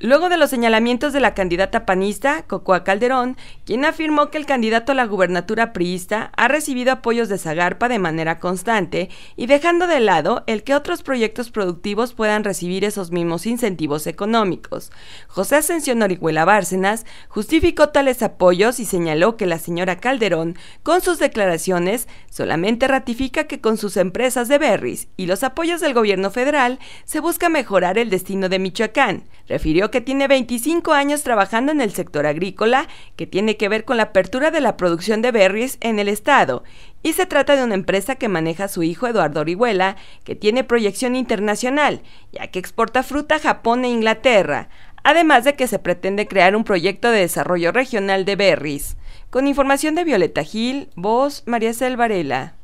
Luego de los señalamientos de la candidata panista, Cocoa Calderón, quien afirmó que el candidato a la gubernatura priista ha recibido apoyos de Zagarpa de manera constante y dejando de lado el que otros proyectos productivos puedan recibir esos mismos incentivos económicos. José Ascensión Orihuela Bárcenas justificó tales apoyos y señaló que la señora Calderón, con sus declaraciones, solamente ratifica que con sus empresas de berries y los apoyos del gobierno federal se busca mejorar el destino de Michoacán, refirió que tiene 25 años trabajando en el sector agrícola, que tiene que ver con la apertura de la producción de berries en el estado. Y se trata de una empresa que maneja su hijo Eduardo Orihuela, que tiene proyección internacional, ya que exporta fruta a Japón e Inglaterra, además de que se pretende crear un proyecto de desarrollo regional de berries. Con información de Violeta Gil, voz María Selvarela.